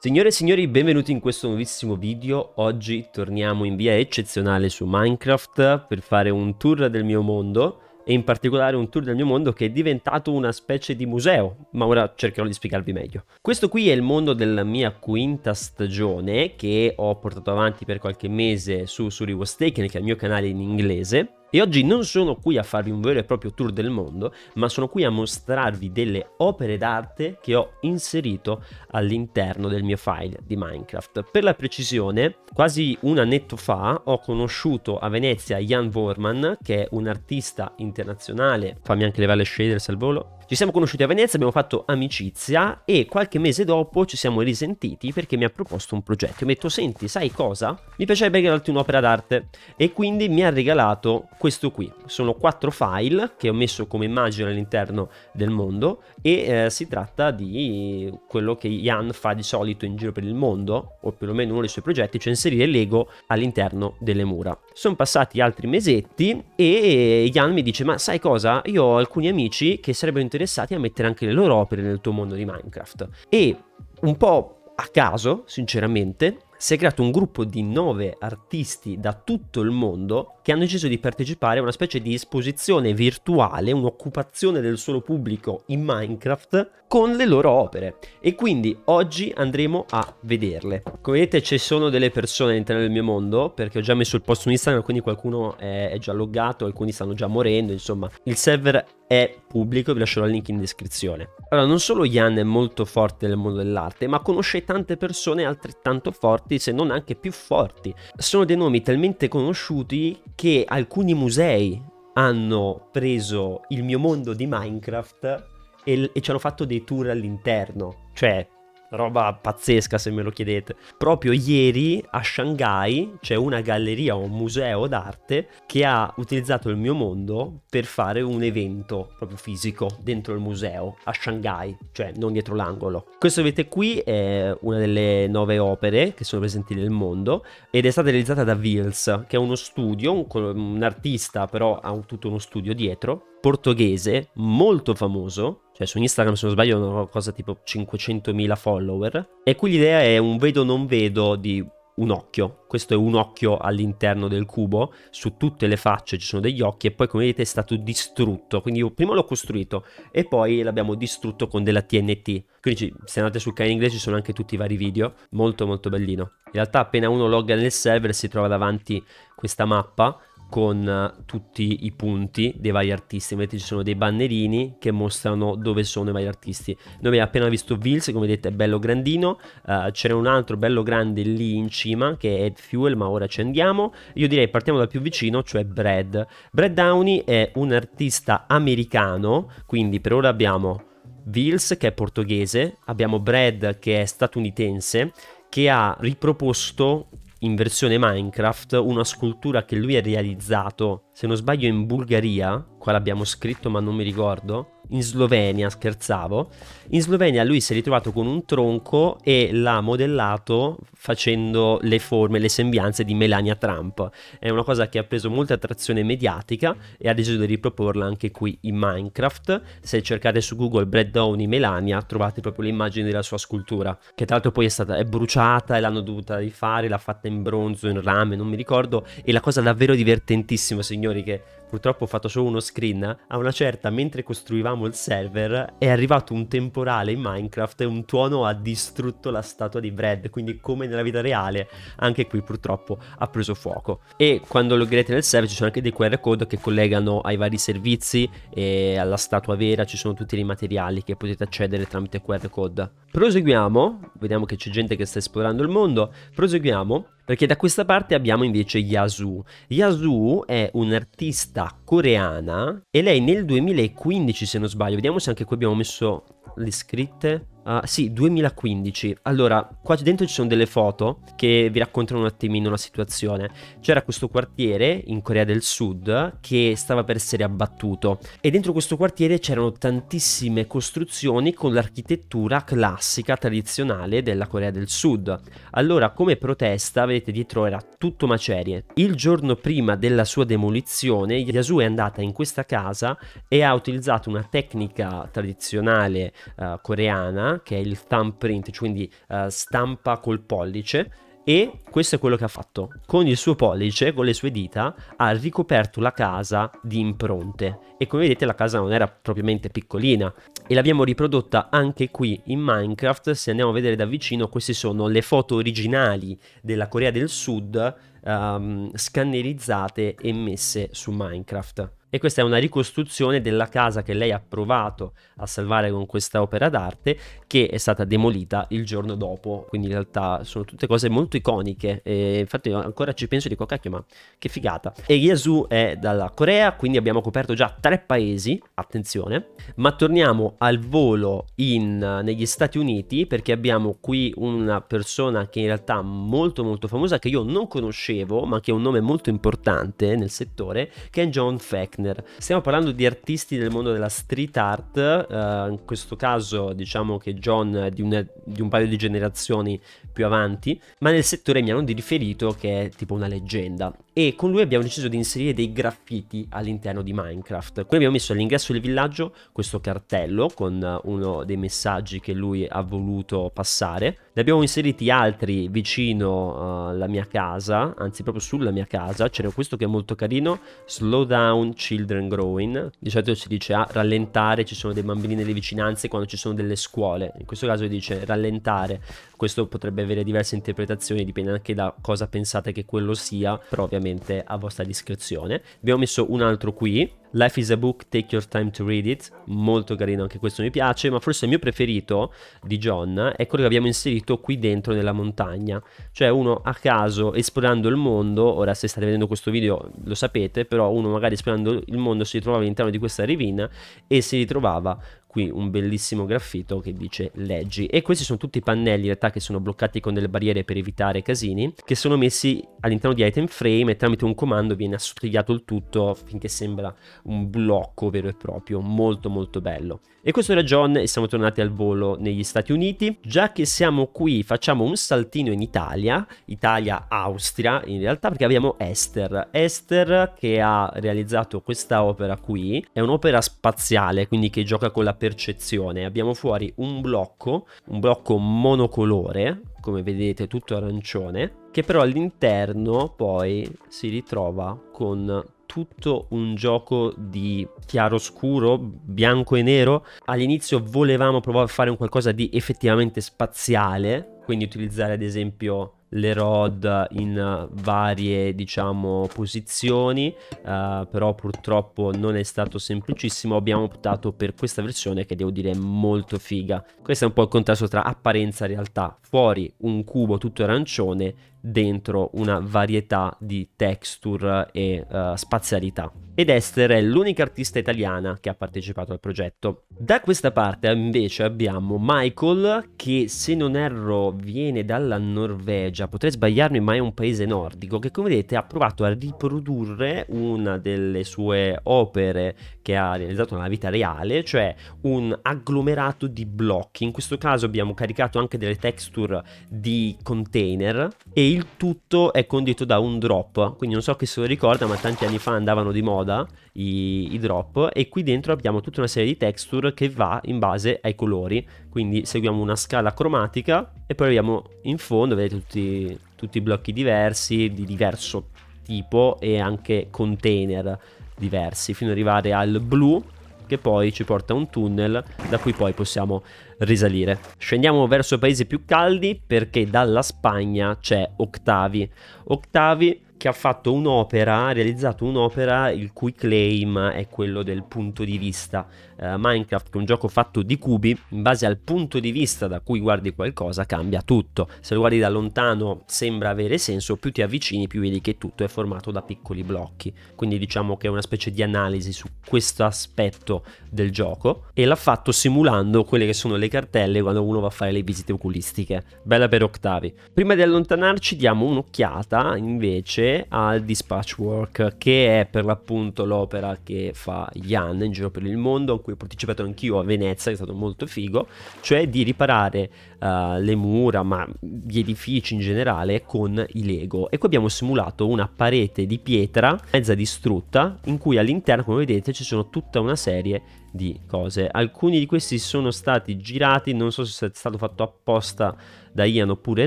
Signore e signori, benvenuti in questo nuovissimo video. Oggi torniamo in via eccezionale su Minecraft per fare un tour del mio mondo e in particolare un tour del mio mondo che è diventato una specie di museo, ma ora cercherò di spiegarvi meglio. Questo qui è il mondo della mia quinta stagione che ho portato avanti per qualche mese su Suri Was che è il mio canale in inglese e oggi non sono qui a farvi un vero e proprio tour del mondo, ma sono qui a mostrarvi delle opere d'arte che ho inserito all'interno del mio file di Minecraft. Per la precisione, quasi un annetto fa ho conosciuto a Venezia Jan Vorman, che è un artista internazionale, fammi anche levare le shaders al volo, ci siamo conosciuti a Venezia, abbiamo fatto amicizia e qualche mese dopo ci siamo risentiti perché mi ha proposto un progetto. Mi ha detto, senti, sai cosa? Mi piacerebbe regalarti un'opera d'arte e quindi mi ha regalato questo qui. Sono quattro file che ho messo come immagine all'interno del mondo e eh, si tratta di quello che Jan fa di solito in giro per il mondo, o perlomeno uno dei suoi progetti, cioè inserire Lego all'interno delle mura. Sono passati altri mesetti e Jan mi dice ma sai cosa? Io ho alcuni amici che sarebbero interessati a mettere anche le loro opere nel tuo mondo di Minecraft. E un po' a caso, sinceramente, si è creato un gruppo di nove artisti da tutto il mondo che hanno deciso di partecipare a una specie di esposizione virtuale, un'occupazione del suolo pubblico in Minecraft con le loro opere e quindi oggi andremo a vederle. Come vedete ci sono delle persone all'interno del mio mondo perché ho già messo il post su Instagram quindi qualcuno è già loggato, alcuni stanno già morendo, insomma il server è pubblico, vi lascerò il link in descrizione. Allora, non solo Jan è molto forte nel mondo dell'arte, ma conosce tante persone altrettanto forti, se non anche più forti. Sono dei nomi talmente conosciuti che alcuni musei hanno preso il mio mondo di Minecraft e, e ci hanno fatto dei tour all'interno. Cioè, roba pazzesca se me lo chiedete. Proprio ieri a Shanghai c'è una galleria o un museo d'arte che ha utilizzato il mio mondo per fare un evento proprio fisico dentro il museo a Shanghai, cioè non dietro l'angolo. Questo vedete qui è una delle nove opere che sono presenti nel mondo ed è stata realizzata da Wills, che è uno studio, un, un artista però ha tutto uno studio dietro, portoghese, molto famoso, cioè su Instagram se non sbaglio hanno qualcosa tipo 500.000 follower e qui l'idea è un vedo non vedo di un occhio, questo è un occhio all'interno del cubo, su tutte le facce ci sono degli occhi e poi come vedete è stato distrutto, quindi io prima l'ho costruito e poi l'abbiamo distrutto con della TNT, quindi se andate sul canale inglese ci sono anche tutti i vari video, molto molto bellino. In realtà appena uno logga nel server si trova davanti questa mappa con eh, tutti i punti dei vari artisti. Vedete ci sono dei bannerini che mostrano dove sono i vari artisti. Noi abbiamo appena visto Vils, come vedete è bello grandino, uh, c'era un altro bello grande lì in cima che è Ed Fuel, ma ora ci andiamo. Io direi partiamo dal più vicino, cioè Brad. Brad Downey è un artista americano, quindi per ora abbiamo Vils che è portoghese, abbiamo Brad che è statunitense, che ha riproposto in versione Minecraft una scultura che lui ha realizzato, se non sbaglio in Bulgaria, qua l'abbiamo scritto ma non mi ricordo, in Slovenia, scherzavo, in Slovenia lui si è ritrovato con un tronco e l'ha modellato facendo le forme, le sembianze di Melania Trump. È una cosa che ha preso molta attrazione mediatica e ha deciso di riproporla anche qui in Minecraft. Se cercate su Google Brad Downey Melania trovate proprio le immagini della sua scultura, che tra l'altro poi è stata è bruciata e l'hanno dovuta rifare, l'ha fatta in bronzo, in rame, non mi ricordo, e la cosa davvero divertentissima signori che purtroppo ho fatto solo uno screen, a una certa mentre costruivamo il server è arrivato un temporale in Minecraft e un tuono ha distrutto la statua di Brad, quindi come nella vita reale anche qui purtroppo ha preso fuoco. E quando loggerete nel server ci sono anche dei QR code che collegano ai vari servizi e alla statua vera, ci sono tutti i materiali che potete accedere tramite QR code. Proseguiamo, vediamo che c'è gente che sta esplorando il mondo, proseguiamo perché da questa parte abbiamo invece Yasu. Yasu è un'artista coreana e lei nel 2015 se non sbaglio, vediamo se anche qui abbiamo messo le scritte. Uh, sì, 2015. Allora, qua dentro ci sono delle foto che vi raccontano un attimino la situazione. C'era questo quartiere in Corea del Sud che stava per essere abbattuto e dentro questo quartiere c'erano tantissime costruzioni con l'architettura classica tradizionale della Corea del Sud. Allora, come protesta, vedete dietro era tutto macerie. Il giorno prima della sua demolizione, Yasu è andata in questa casa e ha utilizzato una tecnica tradizionale uh, coreana che è il thumbprint, cioè quindi uh, stampa col pollice, e questo è quello che ha fatto. Con il suo pollice, con le sue dita, ha ricoperto la casa di impronte. E come vedete la casa non era propriamente piccolina. E l'abbiamo riprodotta anche qui in Minecraft. Se andiamo a vedere da vicino, queste sono le foto originali della Corea del Sud um, scannerizzate e messe su Minecraft e questa è una ricostruzione della casa che lei ha provato a salvare con questa opera d'arte che è stata demolita il giorno dopo quindi in realtà sono tutte cose molto iconiche e infatti ancora ci penso e dico cacchio ma che figata e Yasu è dalla Corea quindi abbiamo coperto già tre paesi attenzione ma torniamo al volo in, negli Stati Uniti perché abbiamo qui una persona che in realtà è molto molto famosa che io non conoscevo ma che è un nome molto importante nel settore che è John Fact Bruckner. Stiamo parlando di artisti del mondo della street art, uh, in questo caso diciamo che John è di, una, di un paio di generazioni più avanti, ma nel settore mi hanno riferito che è tipo una leggenda. E con lui abbiamo deciso di inserire dei graffiti all'interno di Minecraft. Quindi abbiamo messo all'ingresso del villaggio questo cartello con eh, uno dei messaggi che lui ha voluto passare ne abbiamo inseriti altri vicino alla eh, uh, mia casa, anzi proprio sulla mia casa. C'era questo che è molto carino, Slow Down Children Growing. Di solito si dice ah, rallentare, ci sono dei bambini nelle vicinanze quando ci sono delle scuole. In questo caso dice rallentare. Questo potrebbe avere diverse interpretazioni, dipende anche da cosa pensate che quello sia, però ovviamente a vostra discrezione. Abbiamo messo un altro qui, Life is a book, take your time to read it, molto carino, anche questo mi piace, ma forse il mio preferito di John è quello che abbiamo inserito qui dentro nella montagna, cioè uno a caso esplorando il mondo, ora se state vedendo questo video lo sapete, però uno magari esplorando il mondo si ritrovava all'interno di questa rivina e si ritrovava qui un bellissimo graffito che dice leggi e questi sono tutti i pannelli in realtà che sono bloccati con delle barriere per evitare casini che sono messi all'interno di item frame e tramite un comando viene assottigliato il tutto finché sembra un blocco vero e proprio molto molto bello e questo era John e siamo tornati al volo negli Stati Uniti già che siamo qui facciamo un saltino in Italia Italia Austria in realtà perché abbiamo Esther Esther che ha realizzato questa opera qui è un'opera spaziale quindi che gioca con la percezione. Abbiamo fuori un blocco, un blocco monocolore, come vedete tutto arancione, che però all'interno poi si ritrova con tutto un gioco di chiaroscuro, bianco e nero. All'inizio volevamo provare a fare un qualcosa di effettivamente spaziale, quindi utilizzare ad esempio le rod in varie diciamo posizioni uh, però purtroppo non è stato semplicissimo abbiamo optato per questa versione che devo dire è molto figa questo è un po' il contrasto tra apparenza e realtà fuori un cubo tutto arancione dentro una varietà di texture e uh, spazialità. Ed Esther è l'unica artista italiana che ha partecipato al progetto. Da questa parte invece abbiamo Michael che se non erro viene dalla Norvegia, potrei sbagliarmi ma è un paese nordico che come vedete ha provato a riprodurre una delle sue opere che ha realizzato nella vita reale, cioè un agglomerato di blocchi. In questo caso abbiamo caricato anche delle texture di container e il tutto è condito da un drop. Quindi non so chi se lo ricorda, ma tanti anni fa andavano di moda i, i, drop. E qui dentro abbiamo tutta una serie di texture che va in base ai colori. Quindi seguiamo una scala cromatica e poi abbiamo in fondo, vedete tutti, tutti i blocchi diversi, di diverso tipo e anche container diversi, fino ad arrivare al blu che poi ci porta a un tunnel da cui poi possiamo risalire. Scendiamo verso paesi più caldi perché dalla Spagna c'è Octavi. Octavi che ha fatto un'opera, ha realizzato un'opera il cui claim è quello del punto di vista. Uh, Minecraft, che è un gioco fatto di cubi, in base al punto di vista da cui guardi qualcosa cambia tutto. Se lo guardi da lontano sembra avere senso, più ti avvicini più vedi che tutto è formato da piccoli blocchi. Quindi diciamo che è una specie di analisi su questo aspetto del gioco e l'ha fatto simulando quelle che sono le cartelle quando uno va a fare le visite oculistiche. Bella per Octavi. Prima di allontanarci diamo un'occhiata invece al dispatch work, che è per l'appunto l'opera che fa Jan in giro per il mondo, a cui ho partecipato anch'io a Venezia, che è stato molto figo, cioè di riparare uh, le mura, ma gli edifici in generale, con i Lego. E qui abbiamo simulato una parete di pietra mezza distrutta, in cui all'interno, come vedete, ci sono tutta una serie di cose. Alcuni di questi sono stati girati, non so se è stato fatto apposta da Ian oppure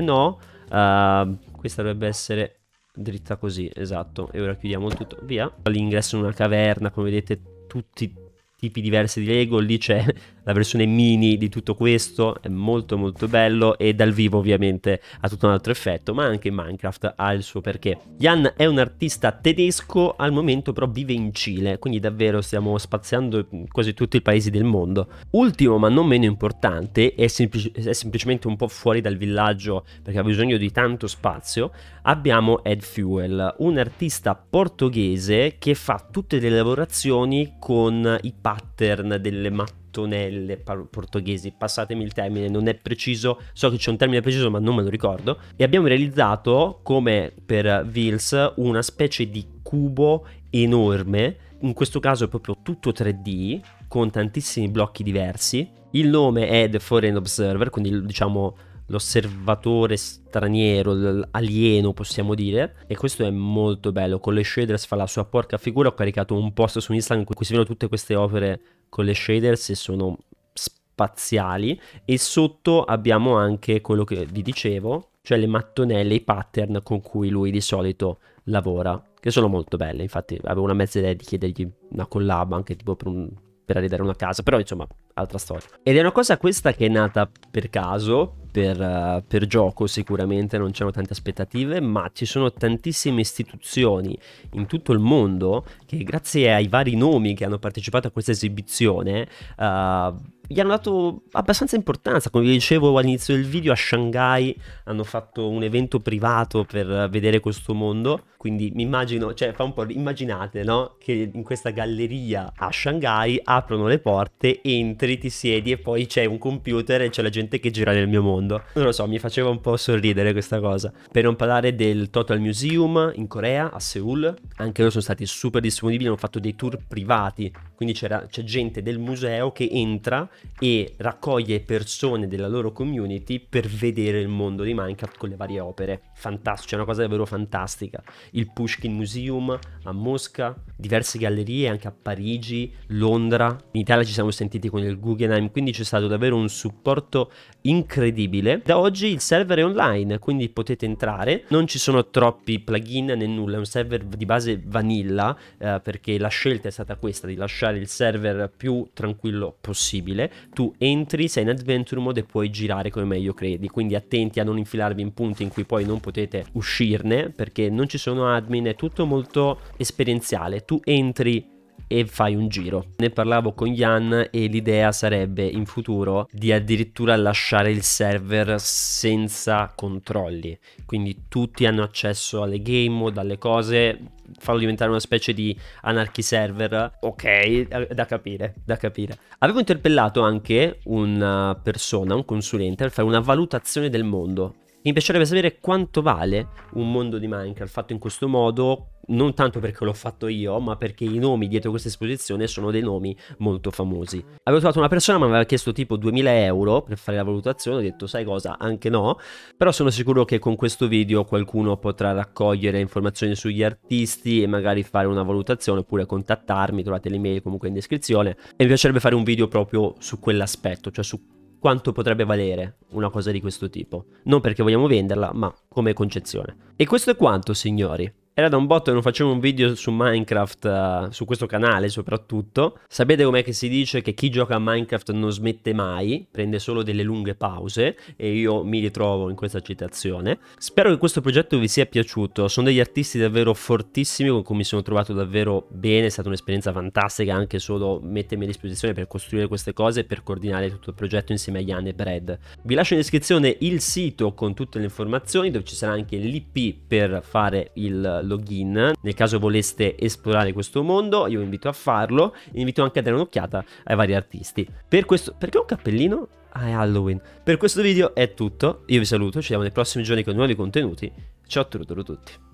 no. Uh, questa dovrebbe essere Dritta così, esatto. E ora chiudiamo tutto. Via. All'ingresso in una caverna, come vedete, tutti tipi diversi di Lego. Lì c'è la versione mini di tutto questo è molto molto bello e dal vivo ovviamente ha tutto un altro effetto, ma anche Minecraft ha il suo perché. Jan è un artista tedesco, al momento però vive in Cile, quindi davvero stiamo spaziando quasi tutti i paesi del mondo. Ultimo ma non meno importante, è, semplic- è semplicemente un po' fuori dal villaggio perché ha bisogno di tanto spazio, abbiamo Ed Fuel, un artista portoghese che fa tutte le lavorazioni con i pattern delle mappe mattonelle portoghesi, passatemi il termine, non è preciso, so che c'è un termine preciso ma non me lo ricordo, e abbiamo realizzato come per Vils una specie di cubo enorme, in questo caso è proprio tutto 3D, con tantissimi blocchi diversi. Il nome è The Foreign Observer, quindi diciamo l'osservatore straniero, l'alieno possiamo dire, e questo è molto bello, con le shaders fa la sua porca figura, ho caricato un post su Instagram in cui si vedono tutte queste opere con le shaders e sono spaziali e sotto abbiamo anche quello che vi dicevo, cioè le mattonelle, i pattern con cui lui di solito lavora, che sono molto belle, infatti avevo una mezza idea di chiedergli una collab anche tipo per un per arredare una casa, però insomma, altra storia. Ed è una cosa questa che è nata per caso, per, eh, per, gioco sicuramente non c'erano tante aspettative, ma ci sono tantissime istituzioni in tutto il mondo che grazie ai vari nomi che hanno partecipato a questa esibizione uh, gli hanno dato abbastanza importanza, come vi dicevo all'inizio del video a Shanghai hanno fatto un evento privato per vedere questo mondo, quindi mi immagino, cioè fa un po' immaginate, no, che in questa galleria a Shanghai aprono le porte, entri, ti siedi e poi c'è un computer e c'è la gente che gira nel mio mondo. Non lo so, mi faceva un po' sorridere questa cosa. Per non parlare del Total Museum in Corea, a Seoul, anche loro sono stati super disponibili, hanno fatto dei tour privati, quindi c'è gente del museo che entra e raccoglie persone della loro community per vedere il mondo di Minecraft con le varie opere. Fantastico, c'è una cosa davvero fantastica. Il Pushkin Museum a Mosca, diverse gallerie anche a Parigi, Londra. In Italia ci siamo sentiti con il Guggenheim, quindi c'è stato davvero un supporto incredibile. Da oggi il server è online, quindi potete entrare. Non ci sono troppi plugin né nulla, è un server di base vanilla eh, perché la scelta è stata questa di lasciare il server più tranquillo possibile stile, tu entri, sei in adventure mode e puoi girare come meglio credi, quindi attenti a non infilarvi in punti in cui poi non potete uscirne perché non ci sono admin, è tutto molto esperienziale, tu entri e fai un giro. Ne parlavo con Jan e l'idea sarebbe in futuro di addirittura lasciare il server senza controlli, quindi tutti hanno accesso alle game mode, alle cose, farlo diventare una specie di anarchy server. Ok, da capire, da capire. Avevo interpellato anche una uh, persona, un consulente, per fare una valutazione del mondo. Mi piacerebbe sapere quanto vale un mondo di Minecraft fatto in questo modo, non tanto perché l'ho fatto io, ma perché i nomi dietro questa esposizione sono dei nomi molto famosi. Avevo trovato una persona che mi aveva chiesto tipo 2000 euro per fare la valutazione, ho detto sai cosa, anche no, però sono sicuro che con questo video qualcuno potrà raccogliere informazioni sugli artisti e magari fare una valutazione oppure contattarmi, trovate l'email comunque in descrizione e mi piacerebbe fare un video proprio su quell'aspetto, cioè su quanto potrebbe valere una cosa di questo tipo. Non perché vogliamo venderla, ma come concezione. E questo è quanto, signori. Era da un botto e non facevo un video su Minecraft, eh, su questo canale soprattutto. Sapete com'è che si dice che chi gioca a Minecraft non smette mai, prende solo delle lunghe pause e io mi ritrovo in questa citazione. Spero che questo progetto vi sia piaciuto, sono degli artisti davvero fortissimi con cui mi sono trovato davvero bene, è stata un'esperienza fantastica anche solo mettermi a disposizione per costruire queste cose e per coordinare tutto il progetto insieme a Ian e Brad. Vi lascio in descrizione il sito con tutte le informazioni dove ci sarà anche l'IP per fare il login nel caso voleste esplorare questo mondo io vi invito a farlo vi invito anche a dare un'occhiata ai vari artisti per questo perché ho un cappellino? Ah, è Halloween per questo video è tutto io vi saluto ci vediamo nei prossimi giorni con nuovi contenuti ciao a tutti